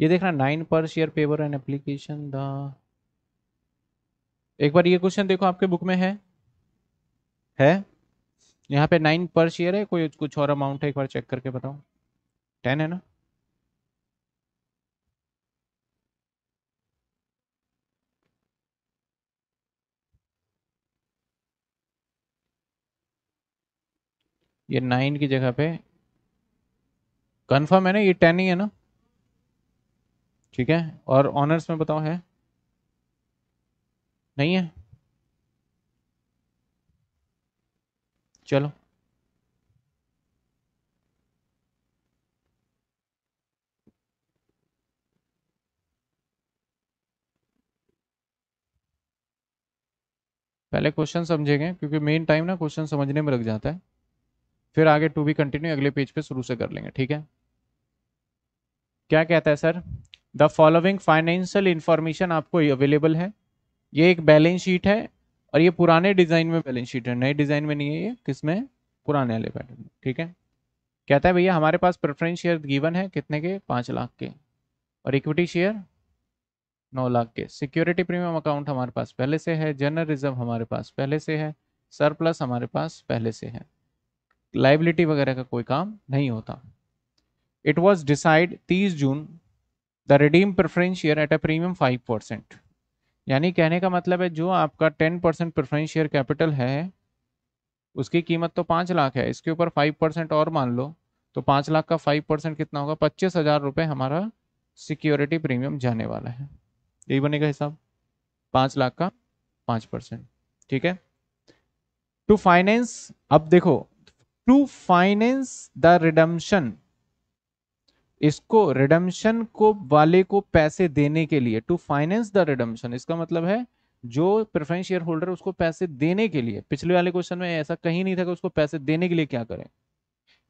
ये देखना nine per share paper and application the एक बार ये क्वेश्चन देखो आपके बुक में है है यहाँ पे नाइन पर शेयर है कोई कुछ और अमाउंट है एक बार चेक करके बताओ टेन है ना ये नाइन की जगह पे कंफर्म है ना ये टेन ही है ना ठीक है और ऑनर्स में बताओ है नहीं है चलो पहले क्वेश्चन समझेंगे क्योंकि मेन टाइम ना क्वेश्चन समझने में लग जाता है फिर आगे टू बी कंटिन्यू अगले पेज पे शुरू से कर लेंगे ठीक है क्या कहता है sir the following financial information आपको अवेलेबल है ये एक बैलेंस शीट है और ये पुराने डिजाइन में बैलेंस शीट है नए डिजाइन में नहीं है ये किसमें पुराने वाले पैटर्न में ठीक है कहता है भैया हमारे पास प्रेफरेंस शेयर गिवन है कितने के पाँच लाख के और इक्विटी शेयर नौ लाख के सिक्योरिटी प्रीमियम अकाउंट हमारे पास पहले से है जनरल रिजर्व हमारे पास पहले से है सरप्लस हमारे पास पहले से है लाइबिलिटी वगैरह का कोई काम नहीं होता इट वॉज डिसाइड तीस June the redeem preference share at a premium five percent यानी कहने का मतलब है जो आपका ten percent preference share capital है उसकी कीमत तो पाँच लाख है इसके ऊपर फाइव परसेंट और मान लो तो पाँच लाख का फाइव परसेंट कितना होगा पच्चीस हज़ार रुपये हमारा सिक्योरिटी प्रीमियम जाने वाला है यही बनेगा हिसाब पाँच लाख का पाँच परसेंट ठीक है टू फाइनेंस अब देखो टू फाइनेंस द रिडम्शन इसको रिडम्शन को वाले को पैसे देने के लिए टू फाइनेंस द रिडम्शन इसका मतलब है जो प्रेफरेंस शेयर होल्डर उसको पैसे देने के लिए पिछले वाले क्वेश्चन में ऐसा कहीं नहीं था कि उसको पैसे देने के लिए क्या करें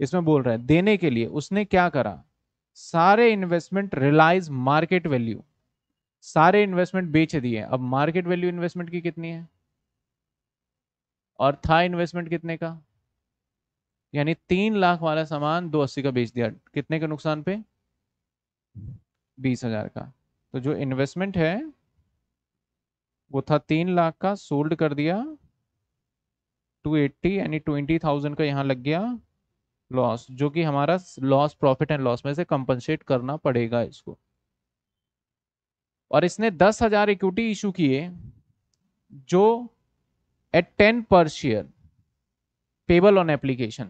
इसमें बोल रहा है देने के लिए उसने क्या करा सारे इन्वेस्टमेंट रिलाइज मार्केट वैल्यू सारे इन्वेस्टमेंट बेच दिए अब मार्केट वैल्यू इन्वेस्टमेंट की कितनी है और था इन्वेस्टमेंट कितने का यानी तीन लाख वाला सामान दो अस्सी का बेच दिया कितने के नुकसान पे बीस हजार का तो जो इन्वेस्टमेंट है वो था तीन लाख का सोल्ड कर दिया टू एट्टी यानी ट्वेंटी थाउजेंड का यहाँ लग गया लॉस जो कि हमारा लॉस प्रॉफिट एंड लॉस में से कंपनसेट करना पड़ेगा इसको और इसने दस हजार इक्विटी इशू किए जो at ten per share payable on application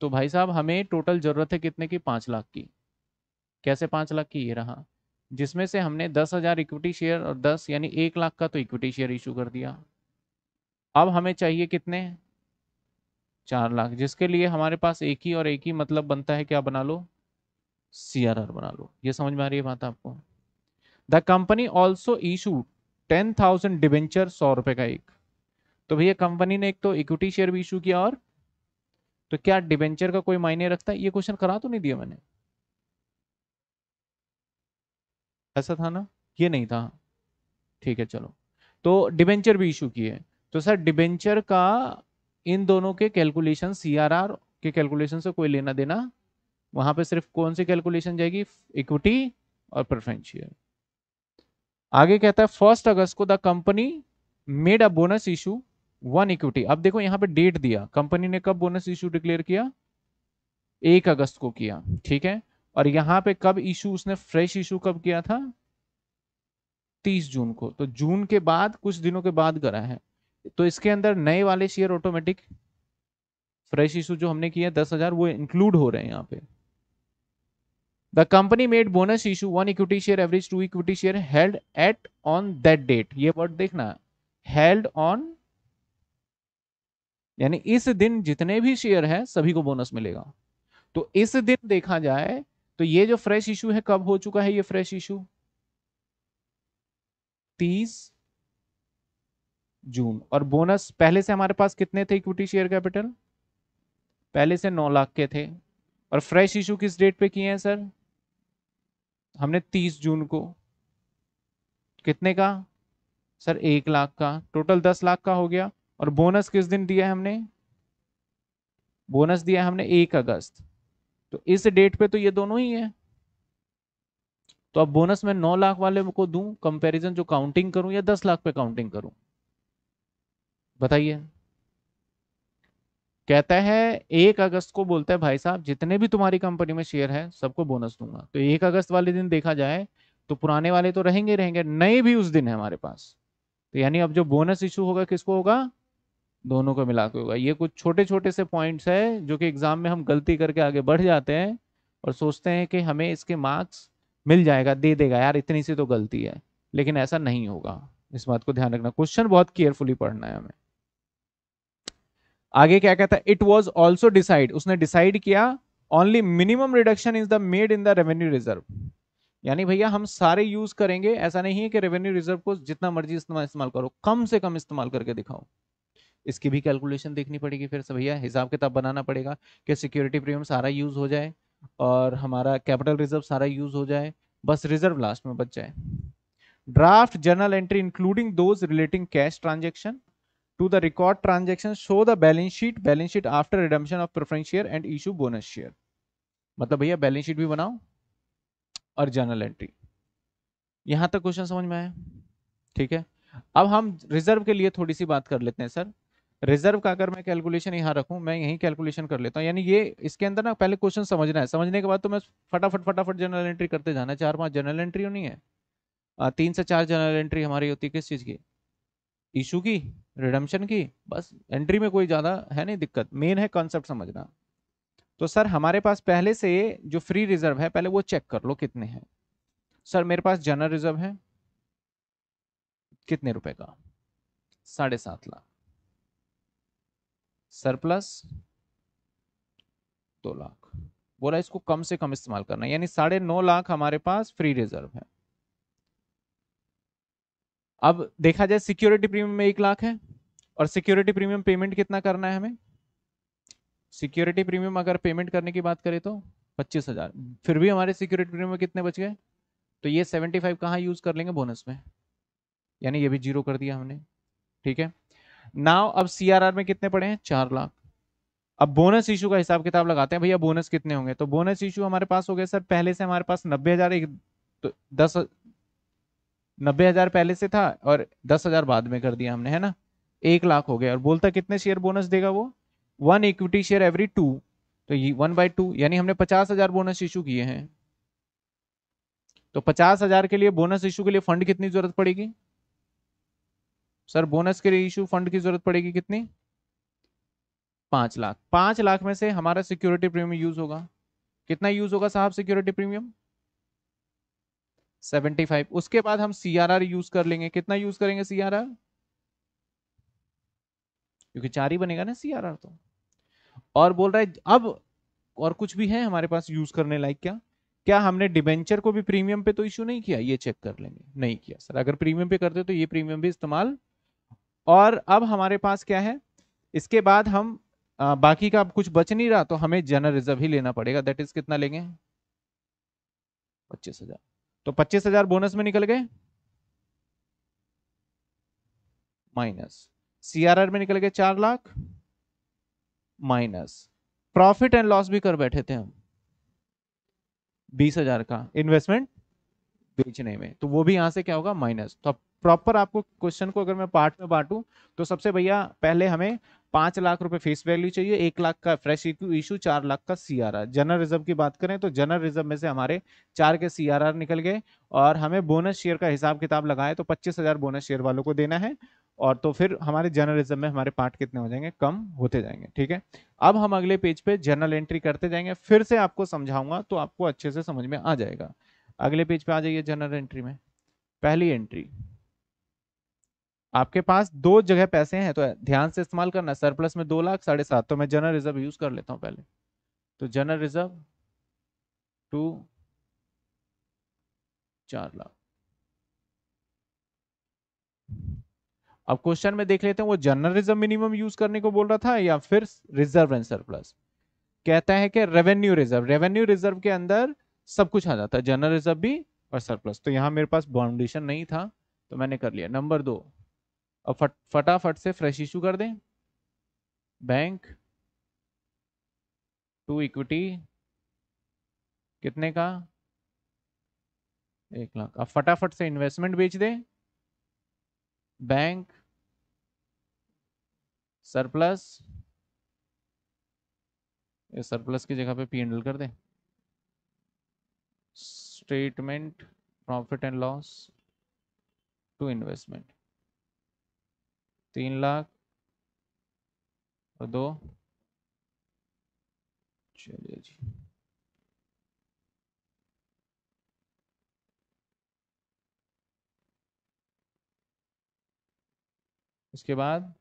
तो भाई साहब हमें टोटल ज़रूरत है कितने की पांच लाख की कैसे पांच लाख की ये रहा जिसमें से हमने दस हज़ार इक्विटी शेयर और दस यानी एक लाख का तो इक्विटी शेयर इशू कर दिया अब हमें चाहिए कितने चार लाख जिसके लिए हमारे पास एक ही और एक ही मतलब बनता है क्या बना लो सी बना लो ये समझ में आ रही है बात आपको the company also issue ten thousand debenture सौ रुपए का एक तो भैया कंपनी ने एक तो इक्विटी शेयर भी इशू किया और तो क्या डिबेंचर का कोई मायने रखता है ये क्वेश्चन करा तो नहीं दिया मैंने ऐसा था ना ये नहीं था ठीक है चलो तो डिबेंचर भी इशू किए तो सर डिबेंचर का इन दोनों के कैलकुलेशन सीआरआर के कैलकुलेशन से कोई लेना देना वहां पे सिर्फ कौन सी कैलकुलेशन जाएगी इक्विटी और प्रफेंशियर आगे कहता है फर्स्ट अगस्त को the company made a bonus issue one equity अब देखो यहाँ पे डेट दिया कंपनी ने कब बोनस इश्यू डिक्लेयर किया एक अगस्त को किया ठीक है और यहाँ पे कब इशू उसने फ्रेश इशू कब किया था तीस जून को तो जून के बाद कुछ दिनों के बाद करा है तो इसके अंदर नए वाले शेयर ऑटोमेटिक फ्रेश इशू जो हमने किया दस हजार वो इंक्लूड हो रहे हैं यहाँ पे the company made bonus issue one equity share average two equity share held at on that date ये वर्ड देखना हेल्ड ऑन यानी इस दिन जितने भी शेयर है सभी को बोनस मिलेगा तो इस दिन देखा जाए तो ये जो फ्रेश इशू है कब हो चुका है ये फ्रेश इशू तीस जून और बोनस पहले से हमारे पास कितने थे इक्विटी शेयर कैपिटल पहले से नौ लाख के थे और फ्रेश इशू किस डेट पे किए हैं सर हमने तीस जून को कितने का सर एक लाख का टोटल दस लाख का हो गया और बोनस किस दिन दिया हमने बोनस दिया हमने एक अगस्त तो इस डेट पे तो ये दोनों ही है तो अब बोनस में नौ लाख वाले को दूं कंपैरिजन जो काउंटिंग करूं या दस लाख पे काउंटिंग करूं बताइए कहता है एक अगस्त को बोलता है भाई साहब जितने भी तुम्हारी कंपनी में शेयर है सबको बोनस दूंगा तो एक अगस्त वाले दिन देखा जाए तो पुराने वाले तो रहेंगे रहेंगे नए भी उस दिन है हमारे पास तो यानी अब जो बोनस इशू होगा किसको होगा दोनों को मिला के होगा ये कुछ छोटे छोटे से पॉइंट्स है जो कि एग्ज़ाम में हम गलती करके आगे बढ़ जाते हैं और सोचते हैं कि हमें इसके मार्क्स मिल जाएगा दे देगा यार इतनी सी तो गलती है लेकिन ऐसा नहीं होगा इस बात को ध्यान रखना क्वेश्चन बहुत केयरफुली पढ़ना है हमें आगे क्या कहता है इट वॉज ऑल्सो डिसाइड उसने डिसाइड किया only minimum reduction is the made in the revenue reserve यानी भैया हम सारे यूज करेंगे ऐसा नहीं है कि रेवेन्यू रिजर्व को जितना मर्जी इस्तेमाल इस्तेमाल करो कम से कम इस्तेमाल करके दिखाओ इसकी भी कैलकुलेशन देखनी पड़ेगी फिर भैया हिसाब किताब बनाना पड़ेगा कि सिक्योरिटी प्रीमियम सारा यूज़ हो जाए और हमारा कैपिटल रिजर्व सारा यूज़ हो जाए बस रिजर्व लास्ट में बच जाए draft journal entry including those relating cash transaction to the record transaction show the balance sheet balance sheet after redemption of preference share and issue bonus share मतलब भैया balance sheet भी बनाओ और journal entry यहां तक question समझ में आया ठीक है अब हम रिजर्व के लिए थोड़ी सी बात कर लेते हैं सर रिजर्व का अगर मैं कैलकुलेशन यहाँ रखूँ मैं यहीं कैलकुलेशन कर लेता हूँ यानी ये इसके अंदर ना पहले क्वेश्चन समझना है समझने के बाद तो मैं फटाफट फटाफट जनरल एंट्री करते जाना है चार पाँच जनरल एंट्री होनी है तीन से चार जनरल एंट्री हमारी होती है किस चीज़ की इशू की रिडम्शन की बस एंट्री में कोई ज़्यादा है नहीं दिक्कत मेन है कॉन्सेप्ट समझना तो सर हमारे पास पहले से जो फ्री रिजर्व है पहले वो चेक कर लो कितने हैं सर मेरे पास जनरल रिजर्व है कितने रुपए का साढ़े सात लाख सरप्लस दो लाख बोला इसको कम से कम इस्तेमाल करना यानी साढ़े नौ लाख हमारे पास फ्री रिजर्व है अब देखा जाए सिक्योरिटी प्रीमियम में एक लाख है और सिक्योरिटी प्रीमियम पेमेंट कितना करना है हमें सिक्योरिटी प्रीमियम अगर पेमेंट करने की बात करें तो पच्चीस हजार फिर भी हमारे सिक्योरिटी प्रीमियम कितने बच गए तो ये सेवेंटी फाइव कहाँ यूज कर लेंगे बोनस में यानी ये भी जीरो कर दिया हमने ठीक है नाउ अब सीआरआर में कितने पड़े हैं चार लाख अब बोनस इशू का हिसाब किताब लगाते हैं भैया बोनस कितने होंगे तो बोनस इशू हमारे पास हो गए सर पहले से हमारे पास नब्बे हजार एक तो दस नब्बे हजार पहले से था और दस हजार बाद में कर दिया हमने है ना एक लाख हो गया और बोलता कितने शेयर बोनस देगा वो one equity share every two तो ये वन बाई टू यानी हमने पचास हजार बोनस इशू किए हैं तो पचास हजार के लिए बोनस इशू के लिए फंड कितनी जरूरत पड़ेगी सर बोनस के रीइशू फंड की जरूरत पड़ेगी कितनी पांच लाख पांच लाख में से हमारा सिक्योरिटी प्रीमियम यूज होगा कितना यूज होगा साहब सिक्योरिटी प्रीमियम सेवेंटी फाइव उसके बाद हम सीआरआर यूज कर लेंगे कितना यूज करेंगे सीआरआर क्योंकि चार ही बनेगा ना सीआरआर तो और बोल रहा है अब और कुछ भी है हमारे पास यूज करने लायक क्या क्या हमने डिबेंचर को भी प्रीमियम पे तो इश्यू नहीं किया ये चेक कर लेंगे नहीं किया सर अगर प्रीमियम पे करते तो ये प्रीमियम भी इस्तेमाल और अब हमारे पास क्या है इसके बाद हम आ, बाकी का कुछ बच नहीं रहा तो हमें जनरल रिजर्व ही लेना पड़ेगा दैट इज कितना लेंगे पच्चीस हजार तो पच्चीस हजार बोनस में निकल गए माइनस सीआरआर में निकल गए चार लाख माइनस प्रॉफिट एंड लॉस भी कर बैठे थे हम बीस हजार का इन्वेस्टमेंट बेचने में तो वो भी यहां से क्या होगा माइनस तो अब प्रॉपर आपको क्वेश्चन को अगर मैं पार्ट में बांटूं तो सबसे भैया पहले हमें पांच लाख रुपए फेस वैल्यू चाहिए एक लाख का फ्रेश इशू चार लाख का सीआरआर जनरल रिजर्व की बात करें तो जनरल रिजर्व में से हमारे चार के सीआरआर निकल गए और हमें बोनस शेयर का हिसाब किताब लगाए तो पच्चीस हजार बोनस शेयर वालों को देना है और तो फिर हमारे जनरल रिजर्व में हमारे पार्ट कितने हो जाएंगे कम होते जाएंगे ठीक है अब हम अगले पेज पे जनरल एंट्री करते जाएंगे फिर से आपको समझाऊंगा तो आपको अच्छे से समझ में आ जाएगा अगले पेज पे आ जाइए जनरल एंट्री में पहली एंट्री आपके पास दो जगह पैसे हैं तो ध्यान से इस्तेमाल करना सरप्लस में दो लाख साढ़े सात तो मैं जनरल रिजर्व यूज कर लेता हूं पहले तो जनरल रिजर्व टू चार लाख अब क्वेश्चन में देख लेते हैं वो जनरल रिजर्व मिनिमम यूज करने को बोल रहा था या फिर रिजर्व एंड सरप्लस कहता है कि रेवेन्यू रिजर्व रेवेन्यू रिजर्व के अंदर सब कुछ आ जाता है जनरल रिजर्व भी और सरप्लस तो यहां मेरे पास बाउंडेशन नहीं था तो मैंने कर लिया नंबर दो और फट फटाफट से फ्रेश इशू कर दें बैंक टू इक्विटी कितने का एक लाख अब फटाफट से इन्वेस्टमेंट बेच दें बैंक सरप्लस ये सरप्लस की जगह पे पी एंडल कर दें statement profit and loss to investment तीन लाख और दो चलिए जी इसके बाद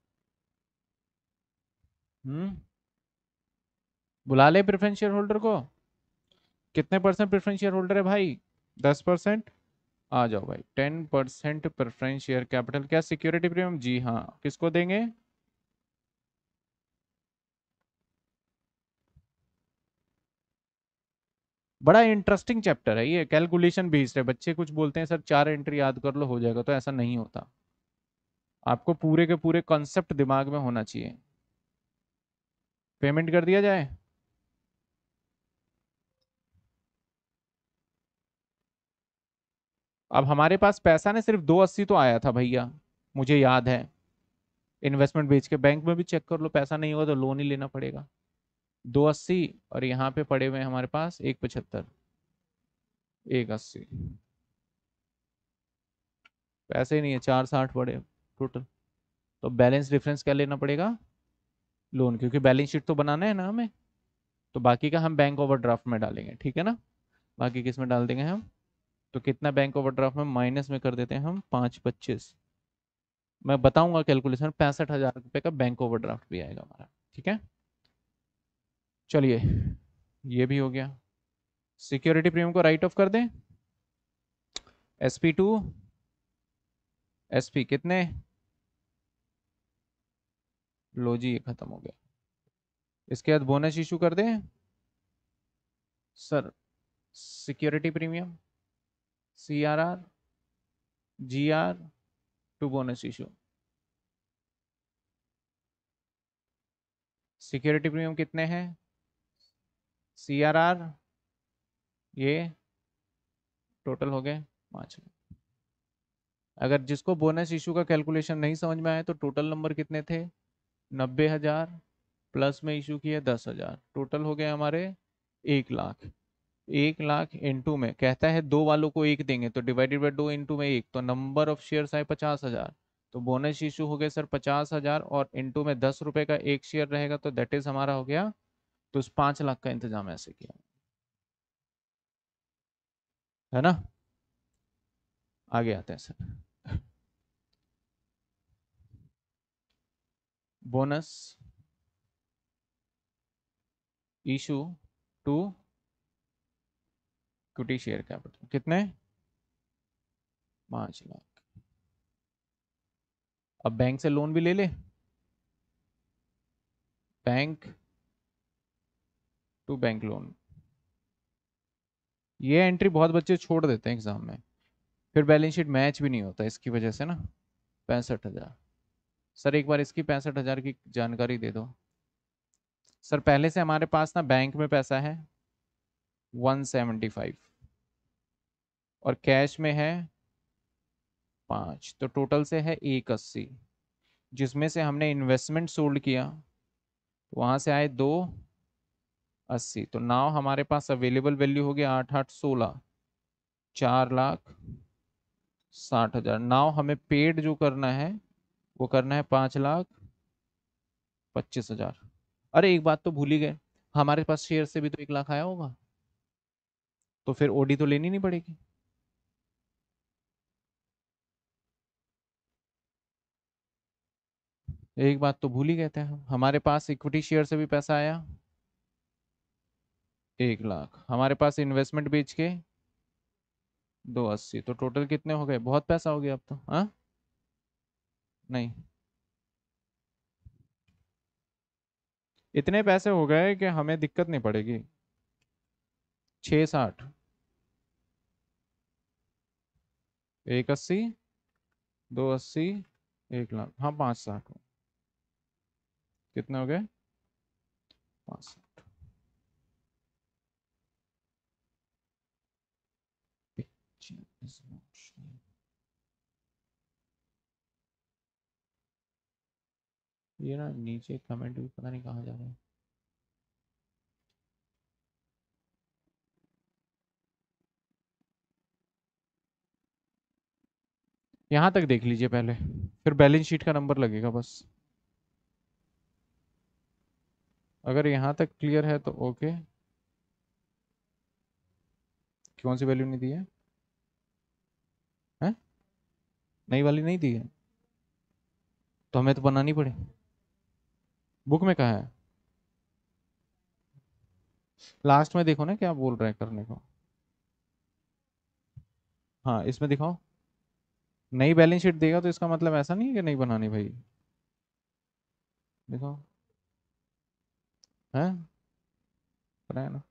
हम्म बुला ले प्रिफरेंस शेयर होल्डर को कितने परसेंट प्रिफरेंस शेयर होल्डर है भाई दस परसेंट आ जाओ भाई ten percent preference share capital क्या सिक्योरिटी प्रीमियम जी हाँ किसको देंगे बड़ा इंटरेस्टिंग चैप्टर है ये कैलकुलेशन बेस्ड है बच्चे कुछ बोलते हैं सर चार एंट्री याद कर लो हो जाएगा तो ऐसा नहीं होता आपको पूरे के पूरे कॉन्सेप्ट दिमाग में होना चाहिए पेमेंट कर दिया जाए अब हमारे पास पैसा ना सिर्फ दो अस्सी तो आया था भैया मुझे याद है इन्वेस्टमेंट बेच के बैंक में भी चेक कर लो पैसा नहीं होगा तो लोन ही लेना पड़ेगा दो अस्सी और यहाँ पे पड़े हुए हैं हमारे पास एक पचहत्तर एक अस्सी पैसे ही नहीं है चार साठ पड़े टोटल तो बैलेंस डिफरेंस क्या लेना पड़ेगा लोन क्योंकि बैलेंस शीट तो बनाना है ना हमें तो बाकी का हम बैंक ओवर में डालेंगे ठीक है ना बाकी किस में डाल देंगे हम तो कितना बैंक ओवरड्राफ्ट में माइनस में कर देते हैं हम पाँच पच्चीस मैं बताऊंगा कैलकुलेशन पैंसठ हजार रुपये का बैंक ओवरड्राफ्ट भी आएगा हमारा ठीक है चलिए ये भी हो गया सिक्योरिटी प्रीमियम को राइट ऑफ कर दें S P to S P कितने लो जी ये खत्म हो गया इसके बाद बोनस इशू कर दें sir security premium CRR, GR to bonus issue. Security premium कितने हैं सी आर आर ये टोटल हो गए पाँच अगर जिसको बोनस इशू का कैलकुलेशन नहीं समझ में आया तो टोटल नंबर कितने थे नब्बे हज़ार प्लस में इशू किया दस हज़ार टोटल हो गए हमारे एक लाख एक लाख इंटू में कहता है दो वालों को एक देंगे तो डिवाइडेड बाई दो इंटू में एक तो नंबर ऑफ शेयर्स आए पचास हजार तो बोनस इशू हो गए सर पचास हजार और इंटू में दस रुपए का एक शेयर रहेगा तो दैट इज हमारा हो गया तो उस पांच लाख का इंतजाम ऐसे किया है ना आगे आते हैं sir bonus issue to equity share capital कितने पांच लाख अब बैंक से लोन भी ले ले बैंक टू बैंक लोन ये एंट्री बहुत बच्चे छोड़ देते हैं एग्जाम में फिर बैलेंस शीट मैच भी नहीं होता इसकी वजह से ना पैंसठ हजार सर एक बार इसकी पैंसठ हजार की जानकारी दे दो सर पहले से हमारे पास ना बैंक में पैसा है वन सेवेंटी फाइव और कैश में है पाँच तो टोटल से है एक अस्सी जिसमें से हमने इन्वेस्टमेंट सोल्ड किया वहाँ से आए दो अस्सी तो नाव हमारे पास अवेलेबल वैल्यू हो गया आठ आठ सोलह चार लाख साठ हजार नाव हमें पेड जो करना है वो करना है पाँच लाख पच्चीस हजार अरे एक बात तो भूल ही गए हमारे पास शेयर से भी तो एक लाख आया होगा तो फिर ओडी तो लेनी नहीं पड़ेगी एक बात तो भूल ही गए थे हम हमारे पास इक्विटी शेयर से भी पैसा आया एक लाख हमारे पास इन्वेस्टमेंट बेच के दो अस्सी तो टोटल कितने हो गए बहुत पैसा हो गया अब तो हाँ नहीं इतने पैसे हो गए कि हमें दिक्कत नहीं पड़ेगी छ साठ एक अस्सी दो अस्सी एक लाख हाँ पाँच साठ कितना हो गया ये ना नीचे कमेंट भी पता नहीं कहाँ जा रहे है यहां तक देख लीजिए पहले फिर बैलेंस शीट का नंबर लगेगा बस अगर यहाँ तक क्लियर है तो ओके कौन सी वैल्यू नहीं दी है हैं नई वाली नहीं दी है तो हमें तो बनानी पड़े बुक में कहा है लास्ट में देखो ना क्या बोल रहे हैं करने को हाँ इसमें दिखाओ नई बैलेंस शीट देगा तो इसका मतलब ऐसा नहीं है कि नहीं बनानी भाई दिखाओ हैं Banana.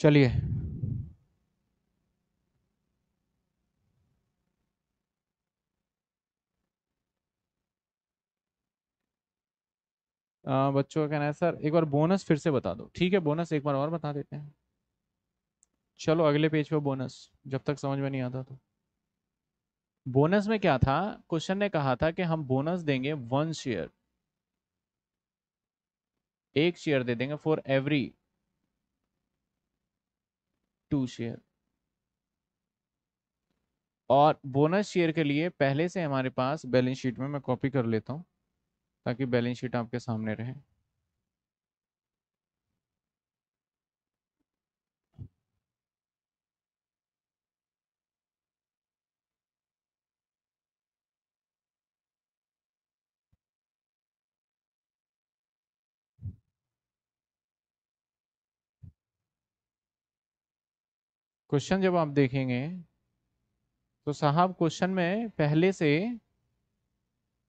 चलिए बच्चों का कहना है सर एक बार बोनस फिर से बता दो ठीक है बोनस एक बार और बता देते हैं चलो अगले पेज पे बोनस जब तक समझ में नहीं आता तो बोनस में क्या था क्वेश्चन ने कहा था कि हम बोनस देंगे वन शेयर एक शेयर दे देंगे फॉर एवरी टू शेयर और बोनस शेयर के लिए पहले से हमारे पास बैलेंस शीट में मैं कॉपी कर लेता हूँ ताकि बैलेंस शीट आपके सामने रहे क्वेश्चन जब आप देखेंगे तो साहब क्वेश्चन में पहले से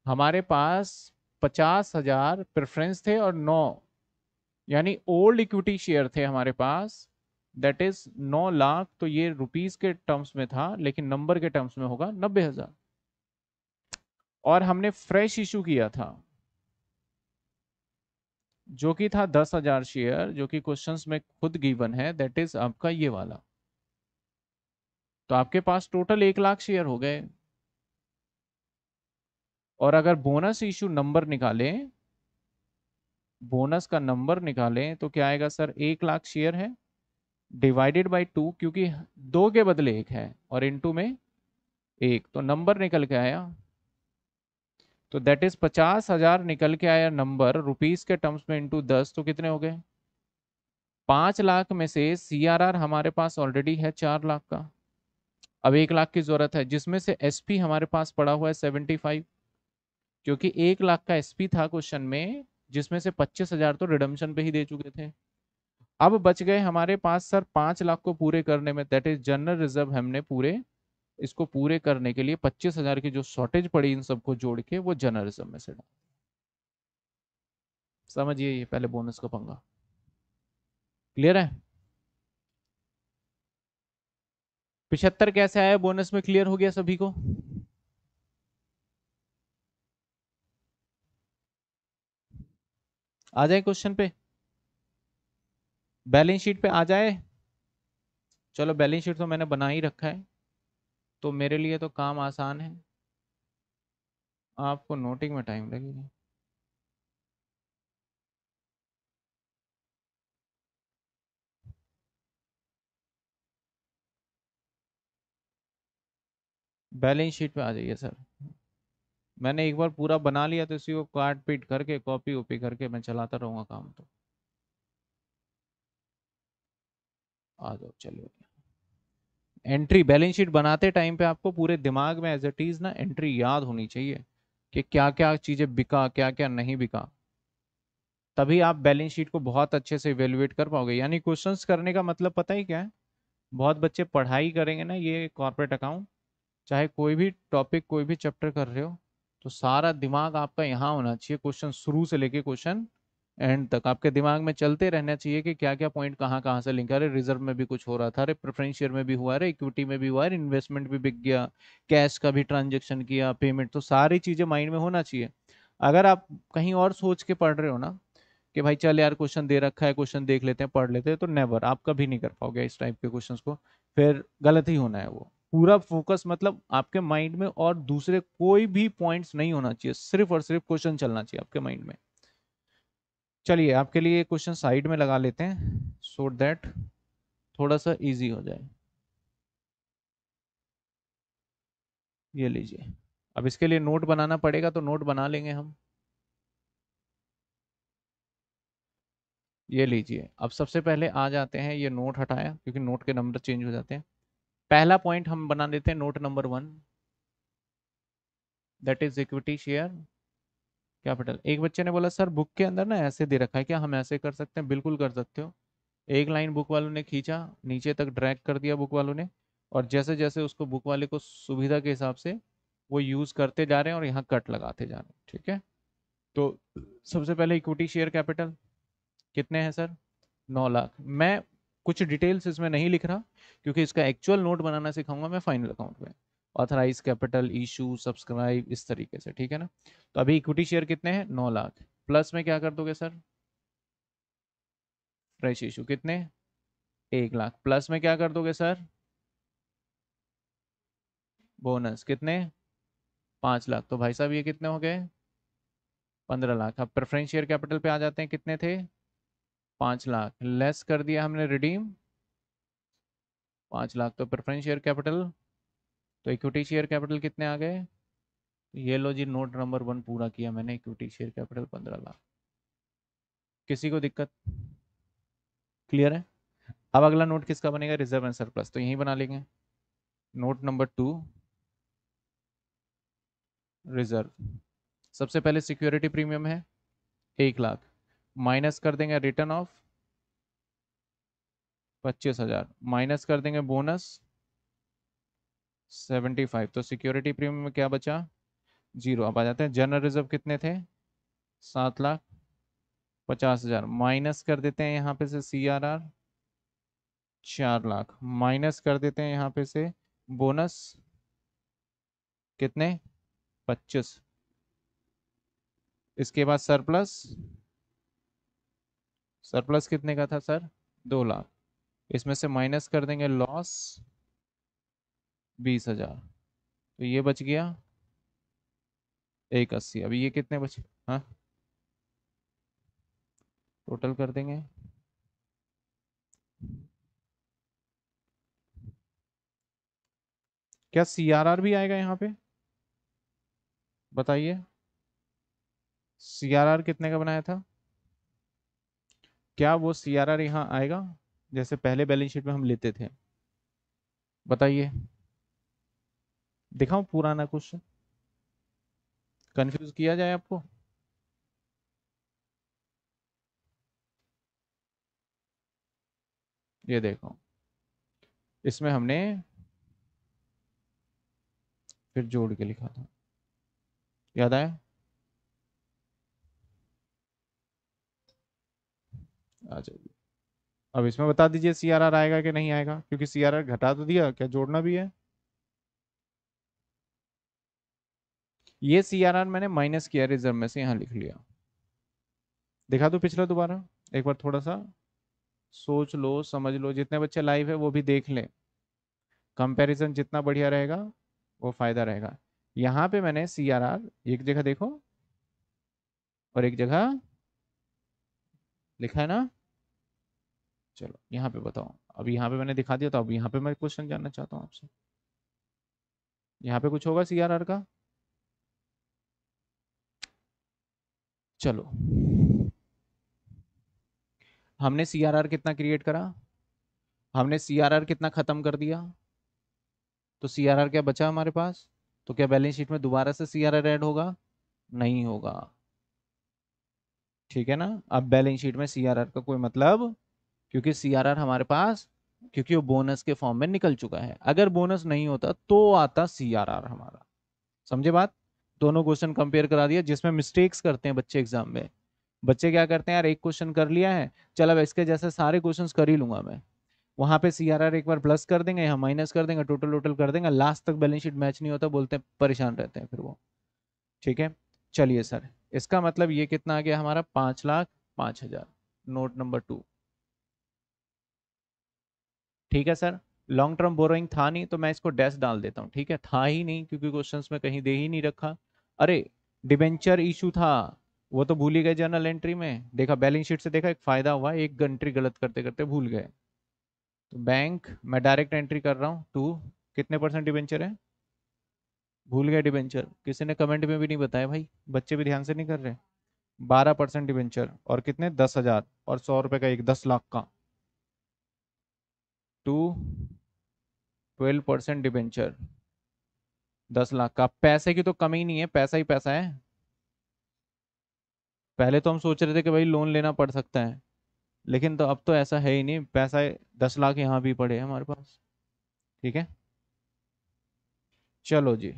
हमारे पास पचास हजार प्रेफरेंस थे और नौ यानी ओल्ड इक्विटी शेयर थे हमारे पास दैट इज नौ लाख तो ये रुपीस के टर्म्स में था लेकिन नंबर के टर्म्स में होगा नब्बे हजार और हमने फ्रेश इशू किया था जो कि था दस हजार शेयर जो कि क्वेश्चंस में खुद गिवन है दैट इज आपका ये वाला तो आपके पास टोटल एक लाख शेयर हो गए और अगर बोनस इशू नंबर निकालें बोनस का नंबर निकालें तो क्या आएगा सर एक लाख शेयर है डिवाइडेड बाय टू क्योंकि दो के बदले एक है और इनटू में एक तो नंबर निकल के आया तो दैट इज पचास हजार निकल के आया नंबर रुपीज के टर्म्स में इंटू दस तो कितने हो गए पांच लाख में से सीआरआर हमारे पास ऑलरेडी है चार लाख का अब एक लाख की जरूरत है जिसमें से एसपी हमारे पास पड़ा हुआ है सेवेंटी फाइव क्योंकि एक लाख का एसपी था क्वेश्चन में जिसमें से पच्चीस हजार तो रिडम्शन पे ही दे चुके थे अब बच गए हमारे पास सर पांच लाख को पूरे करने में दैट इज जनरल रिजर्व हमने पूरे इसको पूरे करने के लिए पच्चीस हजार की जो शॉर्टेज पड़ी इन सबको जोड़ के वो जनरल रिजर्व में से डाल समझिए ये पहले बोनस का पंगा क्लियर है पिछहत्तर कैसे आया बोनस में क्लियर हो गया सभी को आ जाए क्वेश्चन पे बैलेंस शीट पे आ जाए चलो बैलेंस शीट तो मैंने बना ही रखा है तो मेरे लिए तो काम आसान है आपको नोटिंग में टाइम लगेगा बैलेंस शीट पे आ जाइए सर मैंने एक बार पूरा बना लिया तो इसी को काट पीट करके कॉपी ओपी करके मैं चलाता रहूंगा काम तो आ जाओ चलो एंट्री बैलेंस शीट बनाते टाइम पे आपको पूरे दिमाग में एज इट इज़ ना एंट्री याद होनी चाहिए कि क्या क्या चीज़ें बिका क्या क्या नहीं बिका तभी आप बैलेंस शीट को बहुत अच्छे से इवेल्युएट कर पाओगे यानी क्वेश्चन करने का मतलब पता ही क्या है बहुत बच्चे पढ़ाई करेंगे ना ये कॉर्पोरेट अकाउंट चाहे कोई भी टॉपिक कोई भी चैप्टर कर रहे हो तो सारा दिमाग आपका यहाँ होना चाहिए क्वेश्चन शुरू से लेके क्वेश्चन एंड तक आपके दिमाग में चलते रहना चाहिए कि क्या क्या पॉइंट कहाँ कहाँ से लिंक है अरे रिजर्व में भी कुछ हो रहा था अरे प्रेफरेंस शेयर में भी हुआ अरे इक्विटी में भी हुआ अरे इन्वेस्टमेंट भी बिक गया कैश का भी ट्रांजेक्शन किया पेमेंट तो सारी चीज़ें माइंड में होना चाहिए अगर आप कहीं और सोच के पढ़ रहे हो ना कि भाई चल यार क्वेश्चन दे रखा है क्वेश्चन देख लेते हैं पढ़ लेते हैं तो नेवर आप कभी नहीं कर पाओगे इस टाइप के क्वेश्चन को फिर गलत ही होना है वो पूरा फोकस मतलब आपके माइंड में और दूसरे कोई भी पॉइंट्स नहीं होना चाहिए सिर्फ और सिर्फ क्वेश्चन चलना चाहिए आपके माइंड में चलिए आपके लिए क्वेश्चन साइड में लगा लेते हैं सो so दैट थोड़ा सा इजी हो जाए ये लीजिए अब इसके लिए नोट बनाना पड़ेगा तो नोट बना लेंगे हम ये लीजिए अब सबसे पहले आ जाते हैं ये नोट हटाया क्योंकि नोट के नंबर चेंज हो जाते हैं पहला पॉइंट हम बना देते हैं note number one that is equity share capital एक बच्चे ने बोला सर बुक के अंदर ना ऐसे दे रखा है क्या हम ऐसे कर सकते हैं बिल्कुल कर सकते हो एक लाइन बुक वालों ने खींचा नीचे तक ड्रैग कर दिया बुक वालों ने और जैसे जैसे उसको बुक वाले को सुविधा के हिसाब से वो यूज़ करते जा रहे हैं और यहाँ कट लगाते जा रहे हैं ठीक है तो सबसे पहले इक्विटी शेयर कैपिटल कितने हैं सर नौ लाख मैं कुछ डिटेल्स इसमें नहीं लिख रहा क्योंकि इसका एक्चुअल नोट बनाना सिखाऊंगा मैं फाइनल अकाउंट में ऑथराइज कैपिटल इशू सब्सक्राइब इस तरीके से ठीक है ना तो अभी इक्विटी शेयर कितने हैं नौ लाख प्लस में क्या कर दोगे सर फ्रेश इशू कितने एक लाख प्लस में क्या कर दोगे सर बोनस कितने पाँच लाख तो भाई साहब ये कितने हो गए पंद्रह लाख अब प्रेफरेंस शेयर कैपिटल पे आ जाते हैं कितने थे पाँच लाख लेस कर दिया हमने रिडीम पांच लाख तो प्रेफरेंस शेयर कैपिटल तो इक्विटी शेयर कैपिटल कितने आ गए ये लो जी नोट नंबर वन पूरा किया मैंने इक्विटी शेयर कैपिटल पंद्रह लाख किसी को दिक्कत क्लियर है अब अगला नोट किसका बनेगा रिजर्व एंड सरप्लस तो यहीं बना लेंगे नोट नंबर टू रिजर्व सबसे पहले सिक्योरिटी प्रीमियम है एक लाख माइनस कर देंगे रिटर्न ऑफ पच्चीस हजार माइनस कर देंगे बोनस सेवेंटी फाइव तो सिक्योरिटी प्रीमियम में क्या बचा जीरो अब आ जाते हैं जनरल रिजर्व कितने थे सात लाख पचास हजार माइनस कर देते हैं यहाँ पे से सी आर आर चार लाख माइनस कर देते हैं यहाँ पे से बोनस कितने पच्चीस इसके बाद सरप्लस सरप्लस कितने का था सर दो लाख इसमें से माइनस कर देंगे लॉस बीस हजार तो ये बच गया एक अस्सी अभी ये कितने बच हाँ टोटल कर देंगे क्या सी आर आर भी आएगा यहाँ पे बताइए सी आर आर कितने का बनाया था क्या वो सी आर आर यहाँ आएगा जैसे पहले बैलेंस शीट में हम लेते थे बताइए दिखाऊं पुराना क्वेश्चन कंफ्यूज किया जाए आपको ये देखो इसमें हमने फिर जोड़ के लिखा था याद आया आ जाएगी अब इसमें बता दीजिए सी आएगा कि नहीं आएगा क्योंकि सी घटा तो दिया क्या जोड़ना भी है ये सी मैंने माइनस किया रिजर्व में से यहां लिख लिया दिखा दो पिछला दोबारा एक बार थोड़ा सा सोच लो समझ लो जितने बच्चे लाइव है वो भी देख लें कंपैरिजन जितना बढ़िया रहेगा वो फायदा रहेगा यहां पे मैंने सी एक जगह देखो और एक जगह लिखा है ना चलो यहाँ पे बताओ अब यहाँ पे मैंने दिखा दिया तो अब यहाँ पे मैं क्वेश्चन जानना चाहता हूँ आपसे यहाँ पे कुछ होगा सी का चलो हमने सी कितना क्रिएट करा हमने सी कितना ख़त्म कर दिया तो सी क्या बचा हमारे पास तो क्या बैलेंस शीट में दोबारा से सी ऐड होगा नहीं होगा ठीक है ना अब बैलेंस शीट में सी का कोई मतलब क्योंकि आर हमारे पास क्योंकि वो बोनस के फॉर्म में निकल चुका है अगर बोनस नहीं होता तो आता आर हमारा समझे बात दोनों क्वेश्चन कंपेयर करा दिया जिसमें मिस्टेक्स करते हैं बच्चे एग्जाम में बच्चे क्या करते हैं यार एक क्वेश्चन कर लिया है चल अब इसके जैसे सारे क्वेश्चन कर ही लूंगा मैं वहां पे सी आर आर एक बार प्लस कर देंगे या माइनस कर देंगे टोटल टोटल कर देंगे लास्ट तक बैलेंस शीट मैच नहीं होता बोलते हैं परेशान रहते हैं फिर वो ठीक है चलिए सर इसका मतलब ये कितना आ गया हमारा पाँच लाख पाँच हजार नोट नंबर टू ठीक है सर लॉन्ग टर्म बोरोइंग था नहीं तो मैं इसको डैश डाल देता हूँ ठीक है था ही नहीं क्योंकि क्वेश्चन में कहीं दे ही नहीं रखा अरे डिबेंचर इशू था वो तो भूल ही गए जर्नल एंट्री में देखा बैलेंस शीट से देखा एक फ़ायदा हुआ एक एंट्री गलत करते करते भूल गए तो बैंक मैं डायरेक्ट एंट्री कर रहा हूँ टू कितने परसेंट डिबेंचर है भूल गए डिबेंचर किसी ने कमेंट में भी नहीं बताया भाई बच्चे भी ध्यान से नहीं कर रहे बारह परसेंट डिबेंचर और कितने दस हज़ार और सौ रुपये का एक दस लाख का टू ट्वेल्व परसेंट डिबेंचर दस लाख का पैसे की तो कमी नहीं है पैसा ही पैसा है पहले तो हम सोच रहे थे कि भाई लोन लेना पड़ सकता है लेकिन तो अब तो ऐसा है ही नहीं पैसा दस लाख यहाँ भी पड़े हमारे पास ठीक है चलो जी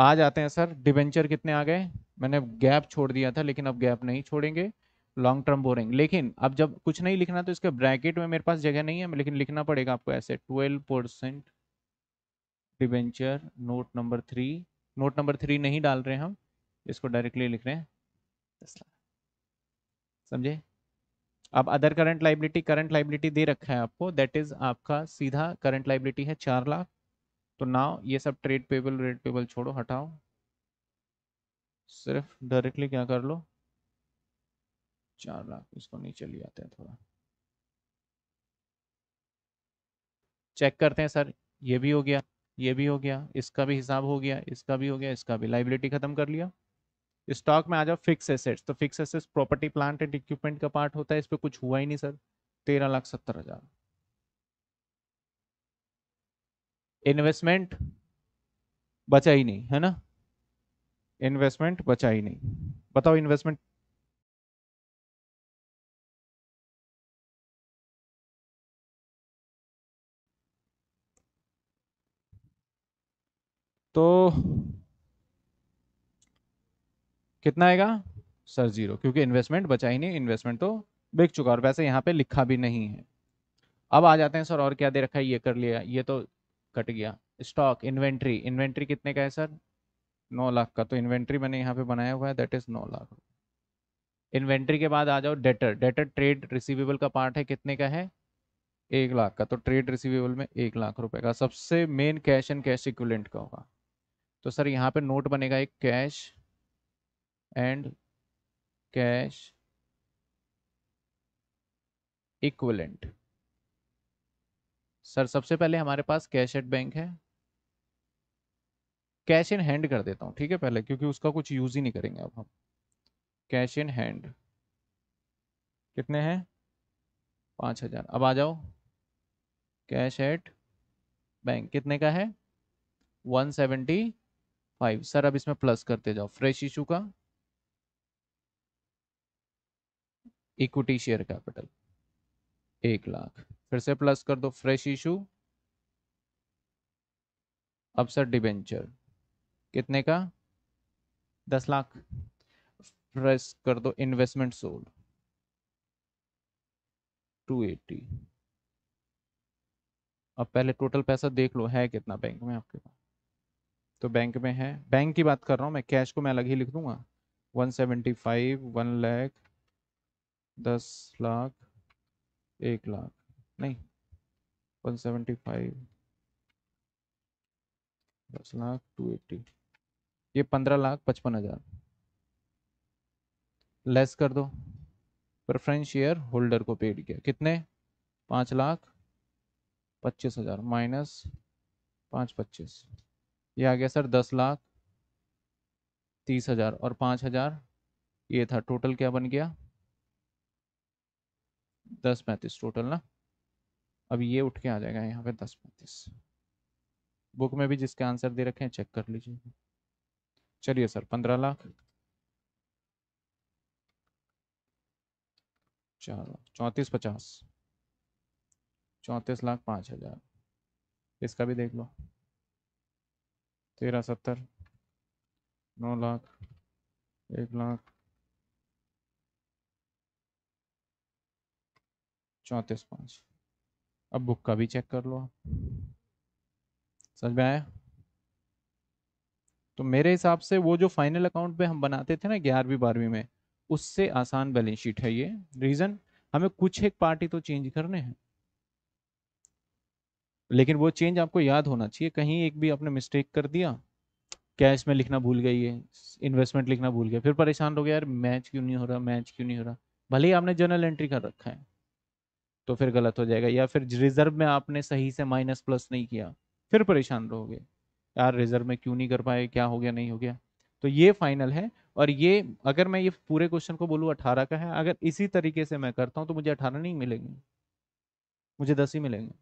आ जाते हैं सर डिबेंचर कितने आ गए मैंने गैप छोड़ दिया था लेकिन अब गैप नहीं छोड़ेंगे लॉन्ग टर्म बोरिंग लेकिन अब जब कुछ नहीं लिखना तो इसके ब्रैकेट में मेरे पास जगह नहीं है लेकिन लिखना पड़ेगा आपको ऐसे twelve percent debenture note number three note number three नहीं डाल रहे हम इसको डायरेक्टली लिख रहे हैं समझे अब other current liability current liability दे रखा है आपको दैट इज आपका सीधा करंट लाइबिलिटी है चार लाख तो नाव ये सब ट्रेड पेबल रेड पेबल छोड़ो हटाओ सिर्फ डायरेक्टली क्या कर लो चार लाख इसको नीचे ले आते हैं थोड़ा चेक करते हैं सर ये भी हो गया ये भी हो गया इसका भी हिसाब हो गया इसका भी हो गया इसका भी लाइबिलिटी खत्म कर लिया स्टॉक में आ जाओ फिक्स एसेट्स तो fix assets property plant and equipment का पार्ट होता है इस पर कुछ हुआ ही नहीं सर तेरह लाख सत्तर हजार इन्वेस्टमेंट बचा ही नहीं है ना इन्वेस्टमेंट बचा ही नहीं बताओ इन्वेस्टमेंट तो कितना आएगा सर जीरो क्योंकि इन्वेस्टमेंट बचा ही नहीं इन्वेस्टमेंट तो बिक चुका और वैसे यहाँ पे लिखा भी नहीं है अब आ जाते हैं सर और क्या दे रखा है ये कर लिया ये तो कट गया स्टॉक इन्वेंट्री इन्वेंट्री कितने का है सर नौ लाख का तो इन्वेंट्री मैंने यहाँ पे बनाया हुआ है दैट इज नौ लाख इन्वेंट्री के बाद आ जाओ डेटर डेटर ट्रेड रिसीवेबल का पार्ट है कितने का है एक लाख का तो ट्रेड रिसीवेबल में एक लाख रुपए का सबसे main cash and cash equivalent का होगा तो सर यहाँ पे नोट बनेगा एक cash and cash equivalent sir सबसे पहले हमारे पास कैश एट बैंक है कैश इन हैंड कर देता हूँ ठीक है पहले क्योंकि उसका कुछ यूज ही नहीं करेंगे अब हम कैश इन हैंड कितने हैं पाँच हजार अब आ जाओ कैश एट बैंक कितने का है वन सेवेंटी फाइव सर अब इसमें प्लस करते जाओ फ्रेश इशू का इक्विटी शेयर कैपिटल एक लाख फिर से प्लस कर दो फ्रेश इशू अब सर डिबेंचर कितने का दस लाख प्रेस कर दो इन्वेस्टमेंट सोल्ड टू एटी अब पहले टोटल पैसा देख लो है कितना बैंक में आपके पास तो बैंक में है बैंक की बात कर रहा हूँ मैं कैश को मैं अलग ही लिख दूंगा one seventy five one lakh दस लाख एक लाख नहीं वन सेवेंटी फाइव दस लाख टू एट्टी ये पंद्रह लाख पचपन हजार लेस कर दो प्रेफरेंस शेयर होल्डर को पेड किया कितने पाँच लाख पच्चीस हजार माइनस पाँच पच्चीस ये आ गया सर दस लाख तीस हजार और पाँच हजार ये था टोटल क्या बन गया दस पैंतीस टोटल ना अब ये उठ के आ जाएगा यहाँ पे दस पैंतीस बुक में भी जिसके आंसर दे रखे हैं चेक कर लीजिए चलिए सर पंद्रह लाख चार चौंतीस पचास चौंतीस लाख पाँच हजार इसका भी देख लो तेरह सत्तर नौ लाख एक लाख चौंतीस पाँच अब बुक का भी चेक कर लो आप समझ में आया तो मेरे हिसाब से वो जो फाइनल अकाउंट पे हम बनाते थे ना ग्यारहवीं बारहवीं में उससे आसान बैलेंस शीट है ये रीज़न हमें कुछ एक पार्टी तो चेंज करने हैं लेकिन वो चेंज आपको याद होना चाहिए कहीं एक भी आपने मिस्टेक कर दिया कैश में लिखना भूल गई है इन्वेस्टमेंट लिखना भूल गया फिर परेशान हो गया यार मैच क्यों नहीं हो रहा मैच क्यों नहीं हो रहा भले ही आपने जर्नल एंट्री कर रखा है तो फिर गलत हो जाएगा या फिर रिजर्व में आपने सही से माइनस प्लस नहीं किया फिर परेशान रहोगे यार रिजर्व में क्यों नहीं कर पाए क्या हो गया नहीं हो गया तो ये फाइनल है और ये अगर मैं ये पूरे क्वेश्चन को बोलूँ अठारह का है अगर इसी तरीके से मैं करता हूँ तो मुझे अठारह नहीं मिलेंगे मुझे दस ही मिलेंगे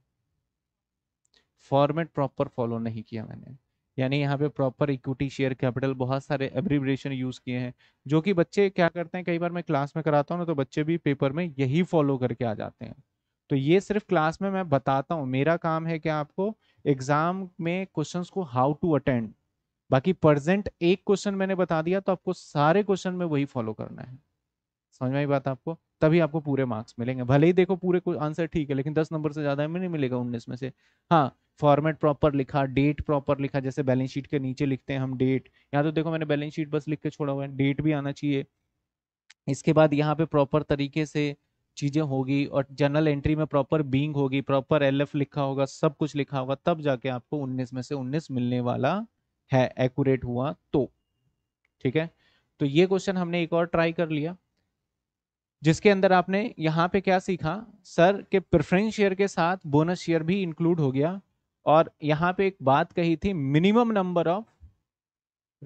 फॉर्मेट प्रॉपर फॉलो नहीं किया मैंने यानी यहाँ पे प्रॉपर इक्विटी शेयर कैपिटल बहुत सारे एब्रीब्रेशन यूज किए हैं जो कि बच्चे क्या करते हैं कई बार मैं क्लास में कराता हूँ ना तो बच्चे भी पेपर में यही फॉलो करके आ जाते हैं तो ये सिर्फ क्लास में मैं बताता हूँ मेरा काम है क्या आपको एग्जाम में क्वेश्चंस को हाउ टू अटेंड बाकी प्रजेंट एक क्वेश्चन मैंने बता दिया तो आपको सारे क्वेश्चन में वही फॉलो करना है समझ में आई बात आपको तभी आपको पूरे मार्क्स मिलेंगे भले ही देखो पूरे कोई आंसर ठीक है लेकिन दस नंबर से ज़्यादा हमें नहीं मिलेगा उन्नीस में से हाँ फॉर्मेट प्रॉपर लिखा डेट प्रॉपर लिखा जैसे बैलेंस शीट के नीचे लिखते हैं हम डेट यहाँ तो देखो मैंने बैलेंस शीट बस लिख के छोड़ा हुआ है डेट भी आना चाहिए इसके बाद यहाँ पे प्रॉपर तरीके से चीज़ें होगी और जनरल एंट्री में प्रॉपर बींग होगी प्रॉपर एल लिखा होगा सब कुछ लिखा होगा तब जाके आपको उन्नीस में से उन्नीस मिलने वाला है एक्यूरेट हुआ तो ठीक है तो ये क्वेश्चन हमने एक और ट्राई कर लिया जिसके अंदर आपने यहाँ पे क्या सीखा सर के प्रेफरेंस शेयर के साथ बोनस शेयर भी इंक्लूड हो गया और यहाँ पे एक बात कही थी minimum number of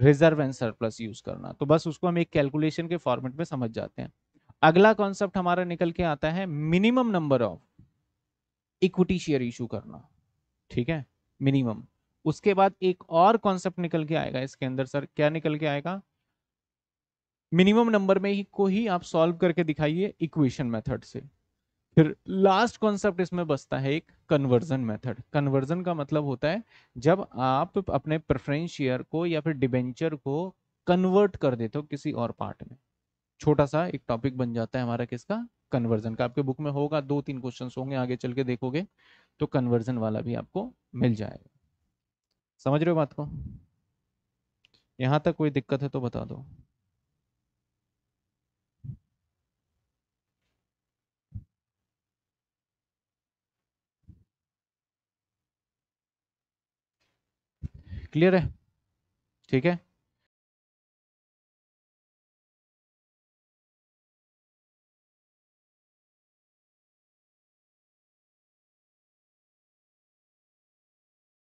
reserve and surplus use करना तो बस उसको हम एक कैलकुलेशन के फॉर्मेट में समझ जाते हैं अगला कॉन्सेप्ट हमारा निकल के आता है minimum number of equity share issue करना ठीक है मिनिमम उसके बाद एक और कॉन्सेप्ट निकल के आएगा इसके अंदर सर क्या निकल के आएगा मिनिमम नंबर में ही को ही आप सॉल्व करके दिखाइए इक्वेशन मेथड से फिर लास्ट कॉन्सेप्ट इसमें बसता है एक कन्वर्जन मेथड कन्वर्जन का मतलब होता है जब आप अपने प्रेफरेंस शेयर को या फिर डिबेंचर को कन्वर्ट कर देते हो किसी और पार्ट में छोटा सा एक टॉपिक बन जाता है हमारा किसका कन्वर्जन का आपके बुक में होगा दो तीन क्वेश्चन होंगे आगे चल के देखोगे तो कन्वर्जन वाला भी आपको मिल जाएगा समझ रहे हो बात को यहाँ तक कोई दिक्कत है तो बता दो क्लियर है ठीक है